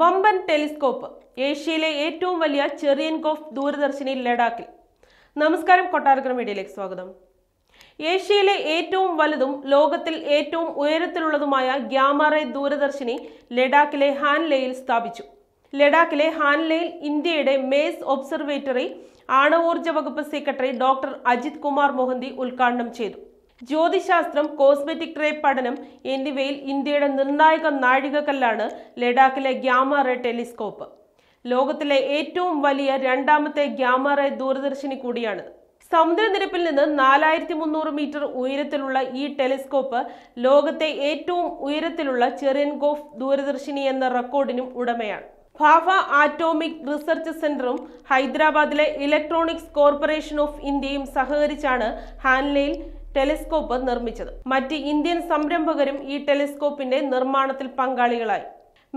വമ്പൻ ടെലിസ്കോപ്പ് ഏഷ്യയിലെ ഏറ്റവും വലിയ ചെറിയൻ കോഫ് ദൂരദർശിനി ലഡാക്കിൽ നമസ്കാരം കൊട്ടാരക്കര മീഡിയയിലേക്ക് സ്വാഗതം ഏഷ്യയിലെ ഏറ്റവും വലുതും ലോകത്തിൽ ഏറ്റവും ഉയരത്തിലുള്ളതുമായ ഗ്യാമറേ ദൂരദർശിനി ലഡാക്കിലെ ഹാൻലെയിൽ സ്ഥാപിച്ചു ലഡാക്കിലെ ഹാൻലെയിൽ ഇന്ത്യയുടെ മേസ് ഒബ്സർവേറ്ററി ആണവോർജ വകുപ്പ് സെക്രട്ടറി ഡോക്ടർ അജിത് കുമാർ മൊഹന്തി ഉദ്ഘാടനം ചെയ്തു ജ്യോതിശാസ്ത്രം കോസ്മെറ്റിക് ട്രേ പഠനം എന്നിവയിൽ ഇന്ത്യയുടെ നിർണായക നാഴികക്കല്ലാണ് ലഡാക്കിലെ ഗ്യാമ ടെലിസ്കോപ്പ് ലോകത്തിലെ ഏറ്റവും വലിയ രണ്ടാമത്തെ ഗ്യാമ ദൂരദർശിനി കൂടിയാണ് സമുദ്രനിരപ്പിൽ നിന്ന് നാലായിരത്തി മുന്നൂറ് മീറ്റർ ഉയരത്തിലുള്ള ഈ ടെലിസ്കോപ്പ് ലോകത്തെ ഏറ്റവും ഉയരത്തിലുള്ള ചെറിയൻകോഫ് ദൂരദർശിനി എന്ന റെക്കോർഡിനും ഉടമയാണ് ഫാഫ ആറ്റോമിക് റിസർച്ച് സെന്ററും ഹൈദരാബാദിലെ ഇലക്ട്രോണിക്സ് കോർപ്പറേഷൻ ഓഫ് ഇന്ത്യയും സഹകരിച്ചാണ് ഹാൻലെയിൽ ടെലിസ്കോപ്പ് നിർമ്മിച്ചത് മറ്റ് ഇന്ത്യൻ സംരംഭകരും ഈ ടെലിസ്കോപ്പിന്റെ നിർമ്മാണത്തിൽ പങ്കാളികളായി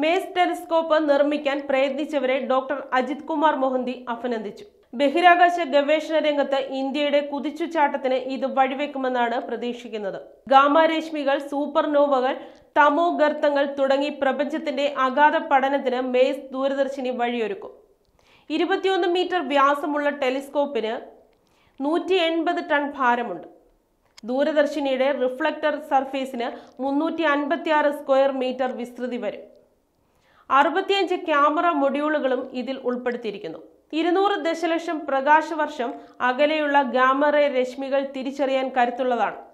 മേസ് ടെലിസ്കോപ്പ് നിർമ്മിക്കാൻ പ്രയത്നിച്ചവരെ ഡോക്ടർ അജിത് കുമാർ മൊഹന്തി അഭിനന്ദിച്ചു ബഹിരാകാശ ഗവേഷണ രംഗത്ത് ഇന്ത്യയുടെ കുതിച്ചുചാട്ടത്തിന് ഇത് വഴിവെക്കുമെന്നാണ് പ്രതീക്ഷിക്കുന്നത് ഗാമാരേഷ്മികൾ സൂപ്പർനോവകൾ തമോ ഗർത്തങ്ങൾ തുടങ്ങി പ്രപഞ്ചത്തിന്റെ അഗാധ പഠനത്തിന് മേസ് ദൂരദർശിനി വഴിയൊരുക്കും ഇരുപത്തിയൊന്ന് മീറ്റർ വ്യാസമുള്ള ടെലിസ്കോപ്പിന് നൂറ്റി എൺപത് ടൺ ഭാരമുണ്ട് ദൂരദർശിനിയുടെ റിഫ്ലക്ടർ സർഫേസിന് മുന്നൂറ്റി ആറ് സ്ക്വയർ മീറ്റർ വിസ്തൃതി വരും അറുപത്തിയഞ്ച് ക്യാമറ മൊഡ്യൂളുകളും ഇതിൽ ഉൾപ്പെടുത്തിയിരിക്കുന്നു ഇരുന്നൂറ് ദശലക്ഷം പ്രകാശവർഷം അകലെയുള്ള ഗാമറേ രശ്മികൾ തിരിച്ചറിയാൻ കരുത്തുള്ളതാണ്